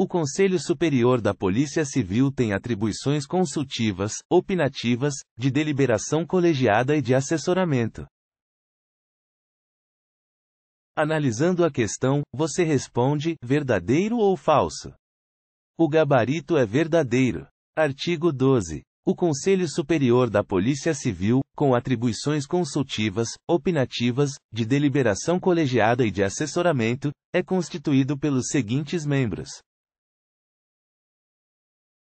O Conselho Superior da Polícia Civil tem atribuições consultivas, opinativas, de deliberação colegiada e de assessoramento. Analisando a questão, você responde: verdadeiro ou falso? O gabarito é verdadeiro. Artigo 12. O Conselho Superior da Polícia Civil, com atribuições consultivas, opinativas, de deliberação colegiada e de assessoramento, é constituído pelos seguintes membros: